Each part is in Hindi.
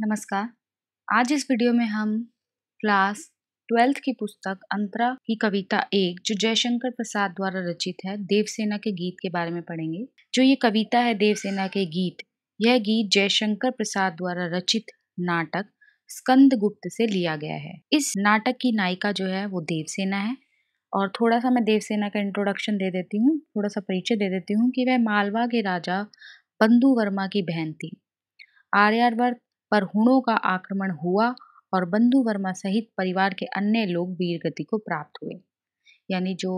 नमस्कार आज इस वीडियो में हम क्लास ट्वेल्थ की पुस्तक अंतरा की कविता एक जो जयशंकर प्रसाद द्वारा रचित है देवसेना के गीत के बारे में पढ़ेंगे जो ये कविता है देवसेना के गीत यह गीत जयशंकर प्रसाद द्वारा रचित नाटक स्कंद गुप्त से लिया गया है इस नाटक की नायिका जो है वो देवसेना है और थोड़ा सा मैं देवसेना का इंट्रोडक्शन दे देती हूँ थोड़ा सा परिचय दे देती हूँ कि वह मालवा के राजा बंधु वर्मा की बहन थी आर्यावर्त पर हुणों का आक्रमण हुआ और बंधु वर्मा सहित परिवार के अन्य लोग वीरगति को प्राप्त हुए यानी जो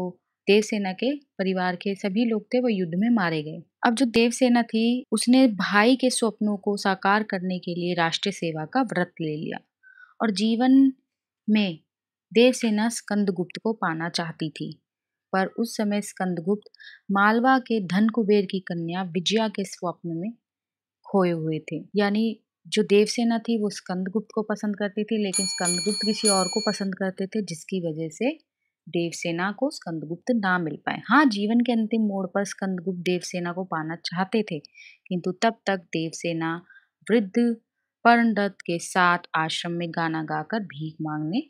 देवसेना के परिवार के सभी लोग थे वो युद्ध में मारे गए अब जो देवसेना थी उसने भाई के स्वप्नों को साकार करने के लिए राष्ट्रीय सेवा का व्रत ले लिया और जीवन में देवसेना स्कंदगुप्त को पाना चाहती थी पर उस समय स्कंदगुप्त मालवा के धन कुबेर की कन्या विजया के स्वप्न में खोए हुए थे यानी जो देवसेना थी वो स्कंदगुप्त को पसंद करती थी लेकिन स्कंदगुप्त किसी और को पसंद करते थे जिसकी वजह से देवसेना को स्कंदगुप्त ना मिल पाए हाँ जीवन के अंतिम मोड़ पर स्कंदगुप्त देवसेना को पाना चाहते थे किंतु तब तक देवसेना वृद्ध पर्णदत्त के साथ आश्रम में गाना गाकर भीख मांगने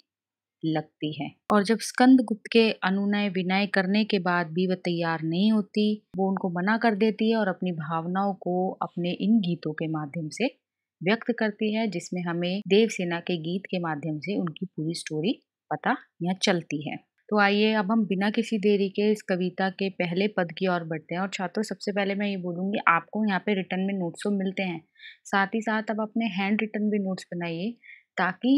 लगती है और जब स्कंद गुप्त के अनुनय विनय करने के बाद भी वह तैयार नहीं होती वो उनको मना कर देती है और अपनी भावनाओं को अपने इन गीतों के माध्यम से व्यक्त करती है जिसमें हमें देवसेना के गीत के माध्यम से उनकी पूरी स्टोरी पता या चलती है तो आइए अब हम बिना किसी देरी के इस कविता के पहले पद की ओर बढ़ते हैं और छात्रों सबसे पहले मैं ये बोलूँगी आपको यहाँ पे रिटर्न में नोट्स तो मिलते हैं साथ ही साथ अब अपने हैंड रिटर्न भी नोट्स बनाइए ताकि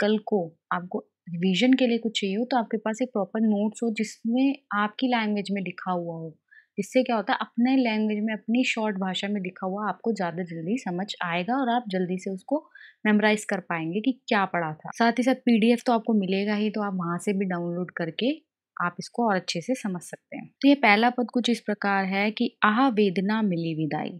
कल को आपको रिवीजन के लिए कुछ चाहिए हो तो आपके पास एक प्रॉपर नोट्स हो जिसमें आपकी लैंग्वेज में लिखा हुआ हो इससे क्या होता है अपने लैंग्वेज में अपनी शॉर्ट भाषा में लिखा हुआ आपको ज़्यादा जल्दी समझ आएगा और आप जल्दी से उसको मेमोराइज कर पाएंगे कि क्या पढ़ा था साथ ही साथ पीडीएफ तो आपको मिलेगा ही तो आप वहाँ से भी डाउनलोड करके आप इसको और अच्छे से समझ सकते हैं तो ये पहला पद कुछ इस प्रकार है कि आह वेदना मिली विदाई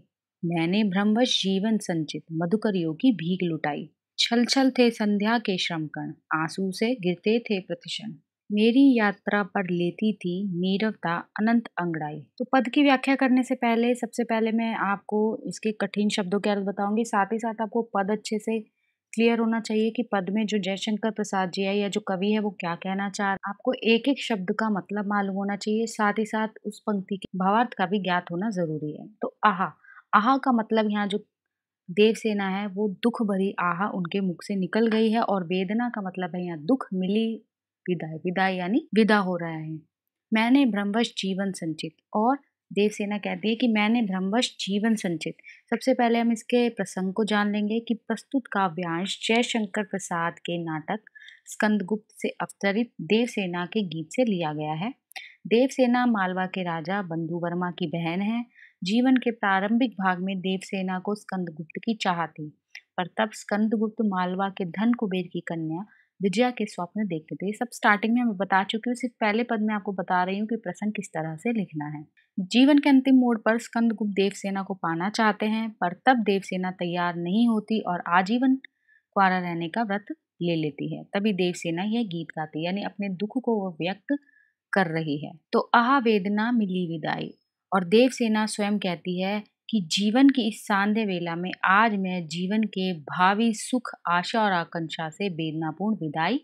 मैंने भ्रमवश जीवन संचित मधुकर योगी भीख लुटाई छल छल थे संध्या के श्रमकण आंसू से गिरते थे प्रतिशन मेरी यात्रा पर लेती थी नीरवता अनंत अंगड़ाई तो पद की व्याख्या करने से पहले सबसे पहले मैं आपको इसके कठिन शब्दों के अर्थ बताऊंगी साथ ही साथ आपको पद अच्छे से क्लियर होना चाहिए कि पद में जो जयशंकर प्रसाद जी है या जो कवि है वो क्या कहना चाह रहा है आपको एक एक शब्द का मतलब मालूम होना चाहिए साथ ही साथ उस पंक्ति के भावार्थ का भी ज्ञात होना जरूरी है तो आहा आहा का मतलब यहाँ जो देवसेना है वो दुख भरी आह उनके मुख से निकल गई है और वेदना का मतलब है यहाँ दुख मिली विदा विदा यानी विदा हो रहा है मैंने ब्रह्मवश जीवन संचित और देवसेना कहती है कि मैंने ब्रह्मवश जीवन संचित सबसे पहले हम इसके प्रसंग को जान लेंगे कि प्रस्तुत काव्यांश जयशंकर प्रसाद के नाटक स्कंदगुप्त से अवतरित देवसेना के गीत से लिया गया है देवसेना मालवा के राजा बंधु वर्मा की बहन है जीवन के प्रारंभिक भाग में देवसेना को स्कंदगुप्त की चाह थी पर तब स्कंदगुप्त मालवा के धन कुबेर की कन्या विजया के स्वप्न देखते थे सब स्टार्टिंग में मैं बता चुकी हूँ सिर्फ पहले पद में आपको बता रही हूँ कि प्रसंग किस तरह से लिखना है जीवन के अंतिम मोड़ पर स्कंदगुप्त देवसेना को पाना चाहते हैं पर तब देवसेना तैयार नहीं होती और आजीवन कुआरा रहने का व्रत ले लेती है तभी देवसेना यह गीत गाती है यानी अपने दुख को वह व्यक्त कर रही है तो आह वेदना मिली विदाई और देवसेना स्वयं कहती है कि जीवन की इस सांध्य वेला में आज मैं जीवन के भावी सुख आशा और आकांक्षा से वेदनापूर्ण विदाई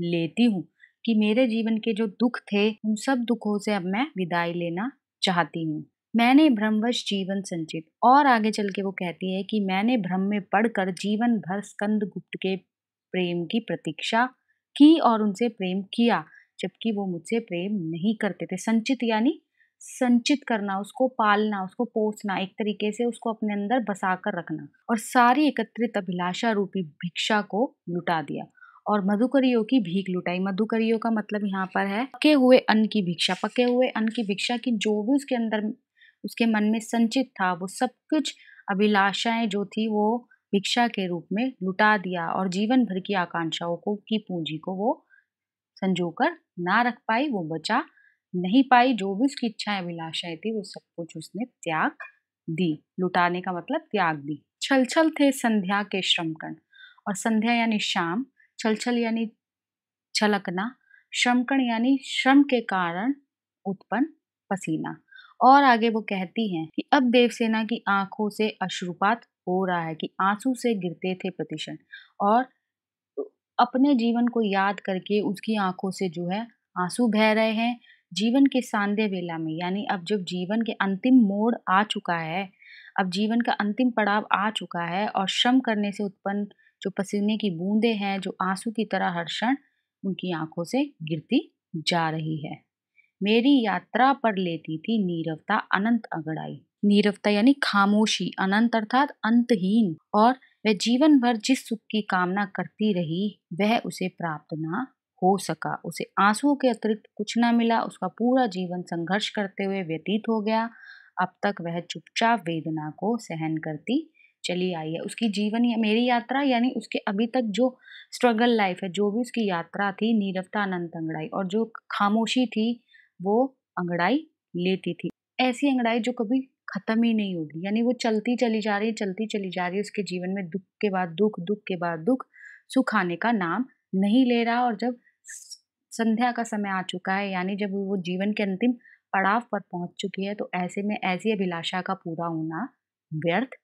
लेती हूँ कि मेरे जीवन के जो दुख थे उन सब दुखों से अब मैं विदाई लेना चाहती हूँ मैंने भ्रमवश जीवन संचित और आगे चल के वो कहती है कि मैंने भ्रम में पढ़कर जीवन भर स्कंद गुप्त के प्रेम की प्रतीक्षा की और उनसे प्रेम किया जबकि वो मुझसे प्रेम नहीं करते थे संचित यानी संचित करना उसको पालना उसको पोसना एक तरीके से उसको अपने अंदर बसा कर रखना और सारी एकत्रित अभिलाषा रूपी भिक्षा को लुटा दिया और मधुकरियों की भीख लुटाई मधुकरियों का मतलब यहाँ पर है पके हुए अन्न की भिक्षा पके हुए अन्न की भिक्षा की जो भी उसके अंदर उसके मन में संचित था वो सब कुछ अभिलाषाएं जो थी वो भिक्षा के रूप में लुटा दिया और जीवन भर की आकांक्षाओं को की पूंजी को वो संजो कर ना रख पाई वो बचा नहीं पाई जो भी उसकी इच्छाएं अभिलाषाएं थी वो सब कुछ उसने त्याग दी लुटाने का मतलब त्याग दी छल छल थे संध्या के श्रमकण और संध्या यानी शाम छल छल यानी छलकना श्रमकण यानी श्रम के कारण उत्पन्न पसीना और आगे वो कहती हैं कि अब देवसेना की आंखों से अश्रुपात हो रहा है कि आंसू से गिरते थे प्रतिशत और अपने जीवन को याद करके उसकी आंखों से जो है आंसू बह रहे हैं जीवन के सांध्य वेला में यानी अब जब जीवन के अंतिम मोड़ आ चुका है अब जीवन का अंतिम पड़ाव आ चुका है और श्रम करने से उत्पन्न जो पसीने की बूंदे हैं जो आंसू की तरह हर क्षण उनकी आंखों से गिरती जा रही है मेरी यात्रा पर लेती थी नीरवता अनंत अगड़ाई नीरवता यानी खामोशी अनंत अर्थात अंतहीन और वह जीवन भर जिस सुख की कामना करती रही वह उसे प्राप्त ना हो सका उसे आंसुओं के अतिरिक्त कुछ ना मिला उसका पूरा जीवन संघर्ष करते हुए व्यतीत हो गया अब तक वह चुपचाप वेदना को सहन करती चली आई है उसकी जीवन या मेरी यात्रा यानी उसके अभी तक जो स्ट्रगल लाइफ है जो भी उसकी यात्रा थी नीरवता अनंत अंगड़ाई और जो खामोशी थी वो अंगड़ाई लेती थी ऐसी अंगड़ाई जो कभी ख़त्म ही नहीं होगी यानी वो चलती चली जा रही है चलती चली जा रही है उसके जीवन में दुख के बाद दुख दुख के बाद दुख सुख आने का नाम नहीं ले रहा और जब संध्या का समय आ चुका है यानी जब वो जीवन के अंतिम पड़ाव पर पहुंच चुकी है तो ऐसे में ऐसी अभिलाषा का पूरा होना व्यर्थ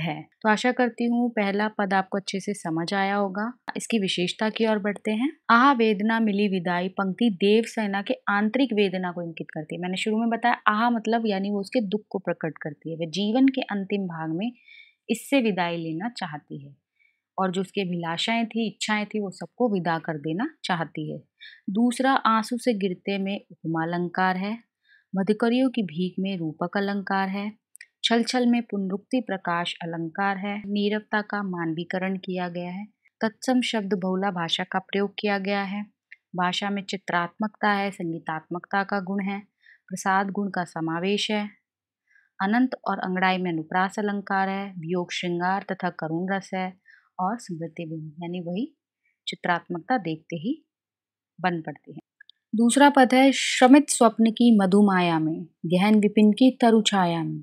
है तो आशा करती हूँ पहला पद आपको अच्छे से समझ आया होगा इसकी विशेषता की ओर बढ़ते हैं आह वेदना मिली विदाई पंक्ति देव सेना के आंतरिक वेदना को इंकित करती है मैंने शुरू में बताया आह मतलब यानी वो उसके दुख को प्रकट करती है वह जीवन के अंतिम भाग में इससे विदाई लेना चाहती है और जो उसकी अभिलाषाएं थी इच्छाएं थी वो सबको विदा कर देना चाहती है दूसरा आंसू से गिरते में उपमा अलंकार है मधुकरियों की भीख में रूपक अलंकार है छल छल में पुनरुक्ति प्रकाश अलंकार है नीरवता का मानवीकरण किया गया है तत्सम शब्द बहुला भाषा का प्रयोग किया गया है भाषा में चित्रात्मकता है संगीतात्मकता का गुण है प्रसाद गुण का समावेश है अनंत और अंगड़ाई में अनुप्रास अलंकार है वियोग श्रृंगार तथा करुण रस है और स्मृति बिंब यानी वही चित्रात्मकता देखते ही बन पड़ती है दूसरा पद है श्रमित स्वप्न की मधुमाया में गहन विपिन की तरुछाया में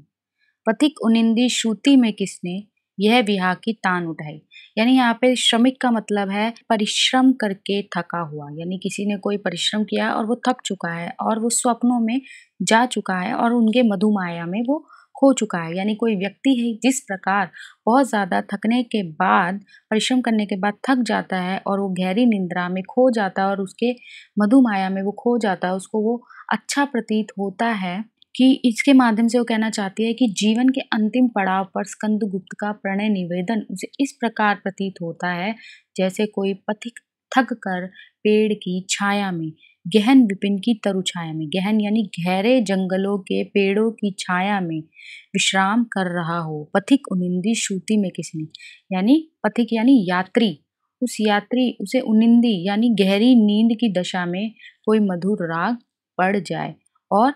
पथिक उनिंदी श्रुति में किसने यह बिहा की तान उठाई यानी यहाँ पे श्रमिक का मतलब है परिश्रम करके थका हुआ यानी किसी ने कोई परिश्रम किया और वो थक चुका है और वो स्वप्नों में जा चुका है और उनके मधुमाया में वो खो चुका है यानी कोई व्यक्ति है जिस प्रकार बहुत ज़्यादा थकने के बाद परिश्रम करने के बाद थक जाता है और वो गहरी निंद्रा में खो जाता है और उसके मधुमाया में वो खो जाता है उसको वो अच्छा प्रतीत होता है कि इसके माध्यम से वो कहना चाहती है कि जीवन के अंतिम पड़ाव पर स्कंद गुप्त का प्रणय निवेदन उसे इस प्रकार प्रतीत होता है जैसे कोई पथिक थक कर पेड़ की छाया में गहन विपिन की तरु छाया में गहन यानी गहरे जंगलों के पेड़ों की छाया में विश्राम कर रहा हो पथिक उनिंदी श्रुति में किसने यानी पथिक यानी यात्री उस यात्री उसे उनिंदी यानी गहरी नींद की दशा में कोई मधुर राग पड़ जाए और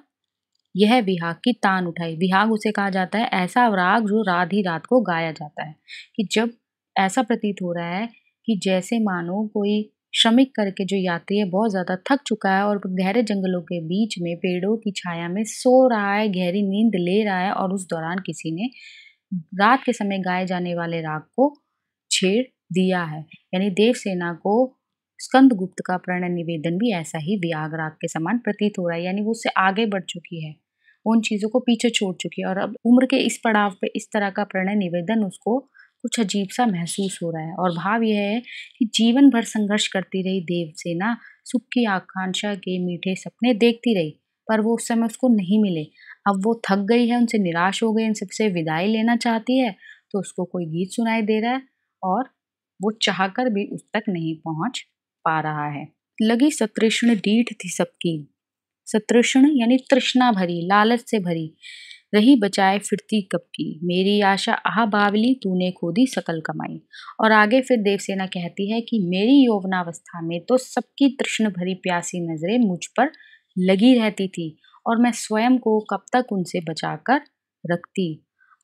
यह विहाग की तान उठाई विहाग उसे कहा जाता है ऐसा राग जो रात ही रात को गाया जाता है कि जब ऐसा प्रतीत हो रहा है कि जैसे मानो कोई श्रमिक करके जो यात्री है बहुत ज़्यादा थक चुका है और गहरे जंगलों के बीच में पेड़ों की छाया में सो रहा है गहरी नींद ले रहा है और उस दौरान किसी ने रात के समय गाए जाने वाले राग को छेड़ दिया है यानी देवसेना को स्कंद गुप्त का प्रणय निवेदन भी ऐसा ही व्याग राग के समान प्रतीत हो रहा है यानी वो उससे आगे बढ़ चुकी है उन चीज़ों को पीछे छोड़ चुकी है और अब उम्र के इस पड़ाव पे इस तरह का प्रणय निवेदन उसको कुछ अजीब सा महसूस हो रहा है और भाव यह है कि जीवन भर संघर्ष करती रही देवसेना सुख की आकांक्षा के मीठे सपने देखती रही पर वो उस समय उसको नहीं मिले अब वो थक गई है उनसे निराश हो गई इन सबसे विदाई लेना चाहती है तो उसको कोई गीत सुनाई दे रहा है और वो चाह भी उस तक नहीं पहुंच पा रहा है लगी सतृष्ण डीठ थी सबकी सतृष्ण यानी तृष्णा भरी लालच से भरी रही बचाए फिरती कब की मेरी आशा आह बावली तूने खोदी सकल कमाई और आगे फिर देवसेना कहती है कि मेरी यौवनावस्था में तो सबकी तृष्ण भरी प्यासी नज़रें मुझ पर लगी रहती थी और मैं स्वयं को कब तक उनसे बचाकर रखती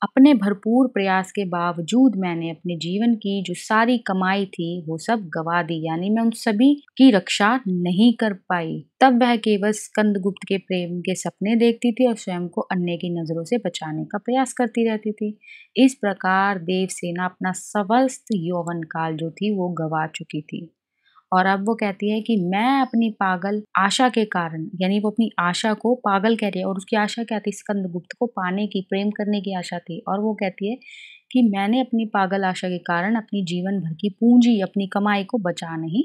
अपने भरपूर प्रयास के बावजूद मैंने अपने जीवन की जो सारी कमाई थी वो सब गवा दी यानी मैं उन सभी की रक्षा नहीं कर पाई तब वह केवल स्कंदगुप्त के प्रेम के सपने देखती थी और स्वयं को अन्य की नजरों से बचाने का प्रयास करती रहती थी इस प्रकार देवसेना अपना सबस्त यौवन काल जो थी वो गवा चुकी थी और अब वो कहती है कि मैं अपनी पागल आशा के कारण यानी वो अपनी आशा को पागल कह रही है और उसकी आशा क्या थी गुप्त को पाने की प्रेम करने की आशा थी और वो कहती है कि मैंने अपनी पागल आशा के कारण अपनी जीवन भर की पूंजी अपनी कमाई को बचा नहीं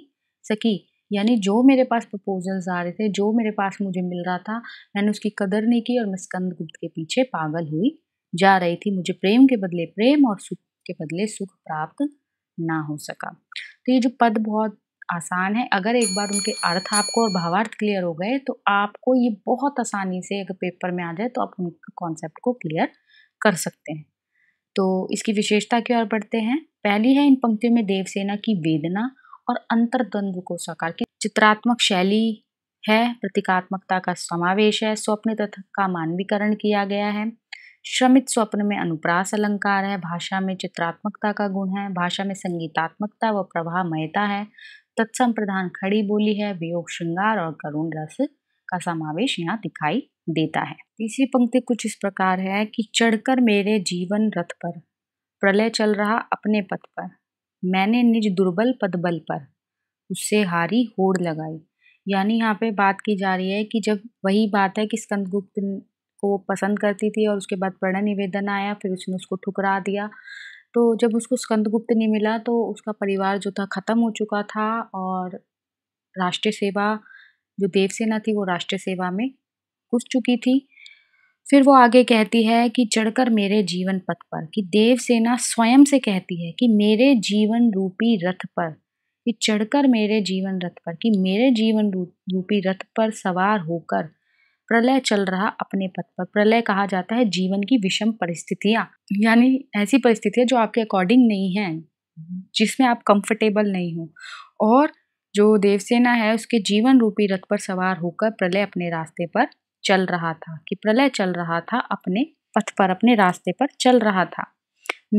सकी यानी जो मेरे पास प्रपोजल्स आ रहे थे जो मेरे पास मुझे मिल रहा था मैंने उसकी कदर नहीं की और मैं स्कंदगुप्त के पीछे पागल हुई जा रही थी मुझे प्रेम के बदले प्रेम और सुख के बदले सुख प्राप्त ना हो सका तो ये जो पद बहुत आसान है अगर एक बार उनके अर्थ आपको और भावार्थ क्लियर हो गए तो आपको ये बहुत आसानी से अगर पेपर में आ जाए तो आप उनके कॉन्सेप्ट को क्लियर कर सकते हैं तो इसकी विशेषता की ओर बढ़ते हैं पहली है इन पंक्तियों में देवसेना की वेदना और अंतर्द्वंद्व को साकार की चित्रात्मक शैली है प्रतीकात्मकता का समावेश है स्वप्न तथा का मानवीकरण किया गया है श्रमित स्वप्न में अनुप्रास अलंकार है भाषा में चित्रात्मकता का गुण है भाषा में संगीतात्मकता व प्रभामयता है तत्सम प्रधान खड़ी बोली है वियोग श्रृंगार और करुण रस का समावेश यहाँ दिखाई देता है तीसरी पंक्ति कुछ इस प्रकार है कि चढ़कर मेरे जीवन रथ पर प्रलय चल रहा अपने पथ पर मैंने निज दुर्बल पद बल पर उससे हारी होड़ लगाई यानी यहाँ पे बात की जा रही है कि जब वही बात है कि स्कंदगुप्त को पसंद करती थी और उसके बाद प्रणय निवेदन आया फिर उसने उसको ठुकरा दिया तो जब उसको स्कंदगुप्त नहीं मिला तो उसका परिवार जो था ख़त्म हो चुका था और राष्ट्रीय सेवा जो देवसेना थी वो राष्ट्रीय सेवा में घुस चुकी थी फिर वो आगे कहती है कि चढ़कर मेरे जीवन पथ पर कि देवसेना स्वयं से कहती है कि मेरे जीवन रूपी रथ पर कि चढ़कर मेरे जीवन रथ पर कि मेरे जीवन रूपी रथ पर सवार होकर प्रलय चल रहा अपने पथ पर प्रलय कहा जाता है जीवन की विषम परिस्थितियाँ यानी ऐसी परिस्थितियाँ जो आपके अकॉर्डिंग नहीं हैं जिसमें आप कंफर्टेबल नहीं हो और जो देवसेना है उसके जीवन रूपी रथ पर सवार होकर प्रलय अपने रास्ते पर चल रहा था कि प्रलय चल रहा था अपने पथ पर अपने रास्ते पर चल रहा था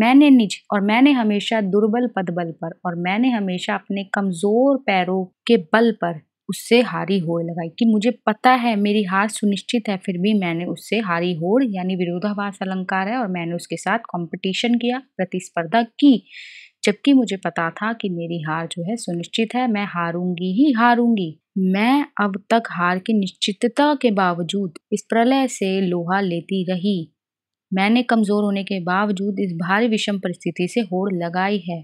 मैंने निज और मैंने हमेशा दुर्बल पद बल पर और मैंने हमेशा अपने कमज़ोर पैरों के बल पर उससे हारी होड़ लगाई कि मुझे पता है मेरी हार सुनिश्चित है फिर भी मैंने उससे हारी होड़ यानी विरोधाभास अलंकार है और मैंने उसके साथ कंपटीशन किया प्रतिस्पर्धा की जबकि मुझे पता था कि मेरी हार जो है सुनिश्चित है मैं हारूंगी ही हारूंगी मैं अब तक हार की निश्चितता के बावजूद इस प्रलय से लोहा लेती रही मैंने कमज़ोर होने के बावजूद इस भारी विषम परिस्थिति से होड़ लगाई है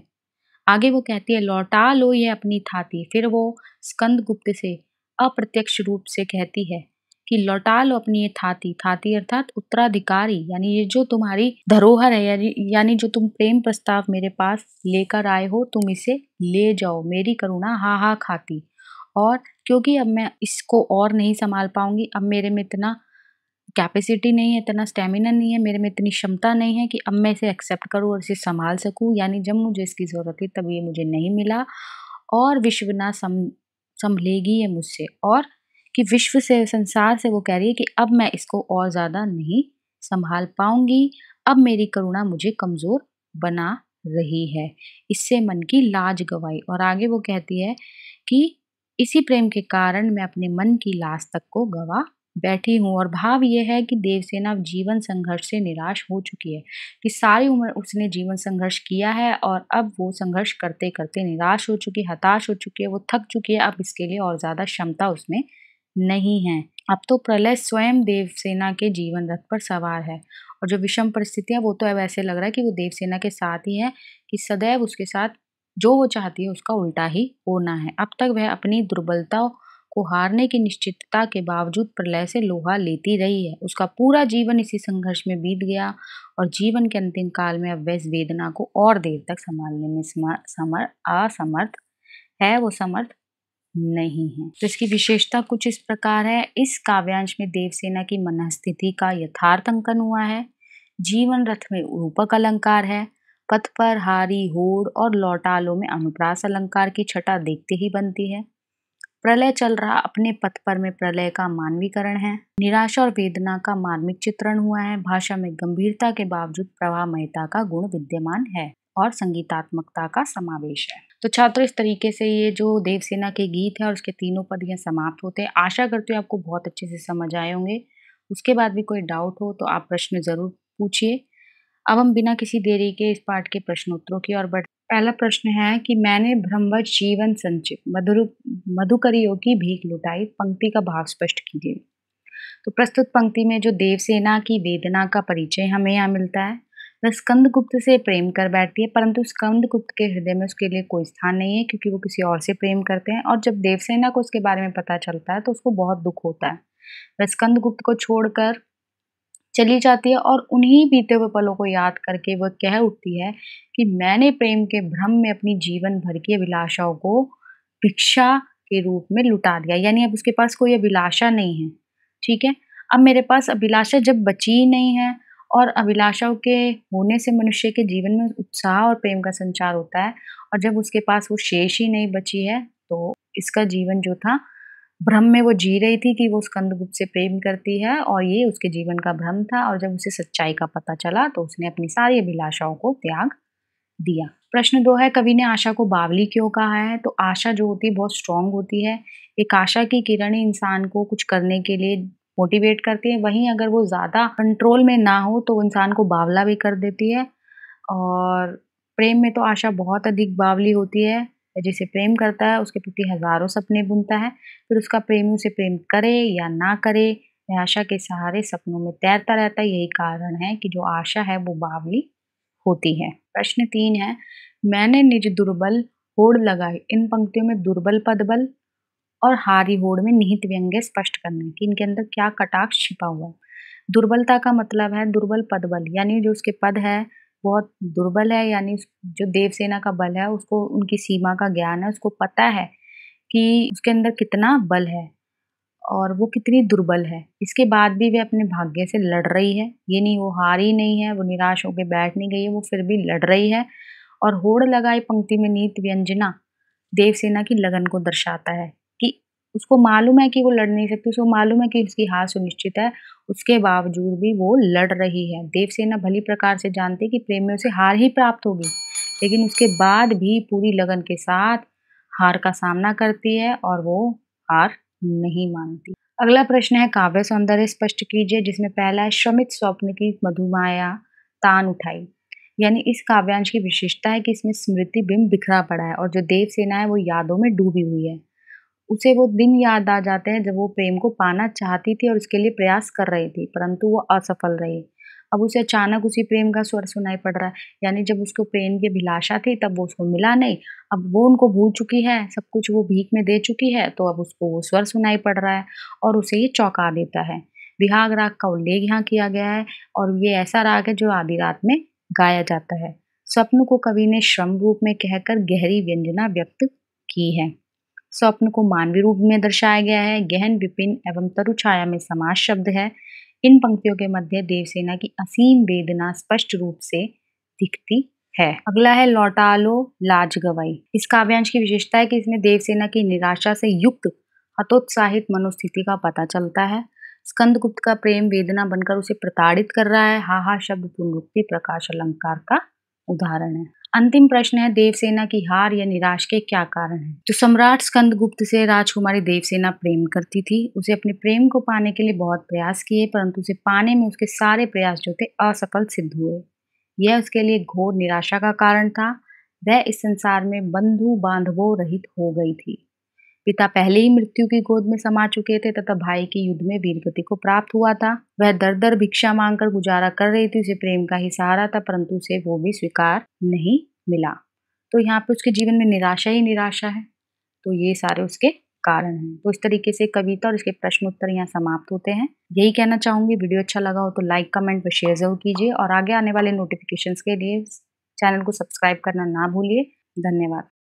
आगे वो कहती है लौटा लो ये अपनी थाती फिर वो स्कंद गुप्त से अप्रत्यक्ष रूप से कहती है कि लौटा लो अपनी ये थाती थाती अर्थात उत्तराधिकारी यानी ये जो तुम्हारी धरोहर है यानी जो तुम प्रेम प्रस्ताव मेरे पास लेकर आए हो तुम इसे ले जाओ मेरी करुणा हा हा खाती और क्योंकि अब मैं इसको और नहीं संभाल पाऊंगी अब मेरे में इतना कैपेसिटी नहीं है इतना स्टेमिना नहीं है मेरे में इतनी क्षमता नहीं है कि अब मैं इसे एक्सेप्ट करूँ और इसे संभाल सकूँ यानी जब मुझे इसकी ज़रूरत थी तब ये मुझे नहीं मिला और विश्व ना सम संभलेगी ये मुझसे और कि विश्व से संसार से वो कह रही है कि अब मैं इसको और ज़्यादा नहीं संभाल पाऊँगी अब मेरी करुणा मुझे कमज़ोर बना रही है इससे मन की लाज गवाई और आगे वो कहती है कि इसी प्रेम के कारण मैं अपने मन की लाज तक को गवा बैठी हूँ और भाव यह है कि देवसेना जीवन संघर्ष से निराश हो चुकी है कि सारी उम्र उसने जीवन संघर्ष किया है और अब वो संघर्ष करते करते निराश हो चुकी है हताश हो चुकी है वो थक चुकी है अब इसके लिए और ज़्यादा क्षमता उसमें नहीं है अब तो प्रलय स्वयं देवसेना के जीवन रथ पर सवार है और जो विषम परिस्थितियाँ वो तो अब ऐसे लग रहा है कि वो देवसेना के साथ ही है कि सदैव उसके साथ जो वो चाहती है उसका उल्टा ही होना है अब तक वह अपनी दुर्बलता को हारने की निश्चितता के बावजूद प्रलय से लोहा लेती रही है उसका पूरा जीवन इसी संघर्ष में बीत गया और जीवन के अंतिम काल में अब वैस वेदना को और देर तक संभालने में समर असमर्थ है वो समर्थ नहीं है तो इसकी विशेषता कुछ इस प्रकार है इस काव्यांश में देवसेना की मनस्थिति का यथार्थ अंकन हुआ है जीवन रथ में रूपक अलंकार है पथ पर हारी होड़ और लौटालों में अनुप्रास अलंकार की छटा देखते ही बनती है प्रलय चल रहा अपने पथ पर में प्रलय का मानवीकरण है निराशा और वेदना का मार्मिक चित्रण हुआ है भाषा में गंभीरता के बावजूद प्रवाहमयता का गुण विद्यमान है और संगीतात्मकता का समावेश है तो छात्रों इस तरीके से ये जो देवसेना के गीत है और उसके तीनों पद यहाँ समाप्त होते हैं आशा करते हुए आपको बहुत अच्छे से समझ आए होंगे उसके बाद भी कोई डाउट हो तो आप प्रश्न ज़रूर पूछिए अब हम बिना किसी देरी के इस पाठ के प्रश्नोत्तरों की ओर बढ़ पहला प्रश्न है कि मैंने ब्रह्मवत जीवन संचित मधुर मधुकरियों की भीख लुटाई पंक्ति का भाव स्पष्ट कीजिए तो प्रस्तुत पंक्ति में जो देवसेना की वेदना का परिचय हमें यहाँ मिलता है वह स्कंद गुप्त से प्रेम कर बैठती है परंतु स्कंद गुप्त के हृदय में उसके लिए कोई स्थान नहीं है क्योंकि वो किसी और से प्रेम करते हैं और जब देवसेना को उसके बारे में पता चलता है तो उसको बहुत दुख होता है वह स्कंद गुप्त को छोड़कर चली जाती है और उन्हीं बीते हुए पलों को याद करके वह कह उठती है कि मैंने प्रेम के भ्रम में अपनी जीवन भर की अभिलाषाओं को भिक्षा के रूप में लुटा दिया यानी अब उसके पास कोई अभिलाषा नहीं है ठीक है अब मेरे पास अभिलाषा जब बची ही नहीं है और अभिलाषाओं के होने से मनुष्य के जीवन में उत्साह और प्रेम का संचार होता है और जब उसके पास वो शेष ही नहीं बची है तो इसका जीवन जो था भ्रम में वो जी रही थी कि वो स्कंद गुप्त से प्रेम करती है और ये उसके जीवन का भ्रम था और जब उसे सच्चाई का पता चला तो उसने अपनी सारी अभिलाषाओं को त्याग दिया प्रश्न दो है कवि ने आशा को बावली क्यों कहा है तो आशा जो होती है बहुत स्ट्रांग होती है एक आशा की किरण इंसान को कुछ करने के लिए मोटिवेट करती है वहीं अगर वो ज़्यादा कंट्रोल में ना हो तो इंसान को बावला भी कर देती है और प्रेम में तो आशा बहुत अधिक बावली होती है जिसे प्रेम करता है उसके प्रति हजारों सपने बुनता है फिर उसका प्रेमी उसे प्रेम करे या ना करे आशा के सहारे सपनों में तैरता रहता है यही कारण है कि जो आशा है वो बावली होती है प्रश्न तीन है मैंने निज दुर्बल होड़ लगाई इन पंक्तियों में दुर्बल पदबल और हारी होड़ में निहित व्यंग्य स्पष्ट करने कि इनके अंदर क्या कटाक्ष छिपा हुआ है दुर्बलता का मतलब है दुर्बल पदबल यानी जो उसके पद है बहुत दुर्बल है यानी जो देवसेना का बल है उसको उनकी सीमा का ज्ञान है उसको पता है कि उसके अंदर कितना बल है और वो कितनी दुर्बल है इसके बाद भी वे अपने भाग्य से लड़ रही है ये नहीं वो हार ही नहीं है वो निराश होकर बैठ नहीं गई है वो फिर भी लड़ रही है और होड़ लगाई पंक्ति में नीत व्यंजना देवसेना की लगन को दर्शाता है उसको मालूम है कि वो लड़ नहीं सकती उसको मालूम है कि उसकी हार सुनिश्चित है उसके बावजूद भी वो लड़ रही है देवसेना भली प्रकार से जानती है कि प्रेम में उसे हार ही प्राप्त होगी लेकिन उसके बाद भी पूरी लगन के साथ हार का सामना करती है और वो हार नहीं मानती अगला प्रश्न है काव्य सौंदर्य स्पष्ट कीजिए जिसमें पहला है श्रमित स्वप्न की मधुमाया तान उठाई यानी इस काव्यांश की विशेषता है कि इसमें स्मृति बिंब बिखरा पड़ा है और जो देवसेना है वो यादों में डूबी हुई है उसे वो दिन याद आ जाते हैं जब वो प्रेम को पाना चाहती थी और उसके लिए प्रयास कर रही थी परंतु वो असफल रही अब उसे अचानक उसी प्रेम का स्वर सुनाई पड़ रहा है यानी जब उसको प्रेम की अभिलाषा थी तब वो उसको मिला नहीं अब वो उनको भूल चुकी है सब कुछ वो भीख में दे चुकी है तो अब उसको वो स्वर सुनाई पड़ रहा है और उसे ये चौंका देता है विहाग राग का उल्लेख यहाँ किया गया है और ये ऐसा राग है जो आधी रात में गाया जाता है स्वप्न को कवि ने श्रम रूप में कहकर गहरी व्यंजना व्यक्त की है स्वप्न को मानवीय रूप में दर्शाया गया है गहन विपिन एवं तरु छाया में समाज शब्द है इन पंक्तियों के मध्य देवसेना की असीम वेदना स्पष्ट रूप से दिखती है अगला है लौटालो लाज गवाई इस काव्यांश की विशेषता है कि इसमें देवसेना की निराशा से युक्त हतोत्साहित मनोस्थिति का पता चलता है स्कंदगुप्त का प्रेम वेदना बनकर उसे प्रताड़ित कर रहा है हाहा शब्द पुनरुक्ति प्रकाश अलंकार का उदाहरण है अंतिम प्रश्न है देवसेना की हार या निराश के क्या कारण है तो सम्राट गुप्त से राजकुमारी देवसेना प्रेम करती थी उसे अपने प्रेम को पाने के लिए बहुत प्रयास किए परंतु उसे पाने में उसके सारे प्रयास जो थे असफल सिद्ध हुए यह उसके लिए घोर निराशा का कारण था वह इस संसार में बंधु बांधवों रहित हो गई थी पिता पहले ही मृत्यु की गोद में समा चुके थे तथा भाई के युद्ध में वीरगति को प्राप्त हुआ था वह दर दर भिक्षा मांगकर गुजारा कर रही थी उसे प्रेम का ही सहारा था परंतु उसे वो भी स्वीकार नहीं मिला तो यहाँ पे उसके जीवन में निराशा ही निराशा है तो ये सारे उसके कारण हैं तो इस तरीके से कविता और इसके प्रश्न उत्तर यहाँ समाप्त होते हैं यही कहना चाहूंगी वीडियो अच्छा लगा हो तो लाइक कमेंट व शेयर जरूर कीजिए और आगे आने वाले नोटिफिकेशन के लिए चैनल को सब्सक्राइब करना ना भूलिए धन्यवाद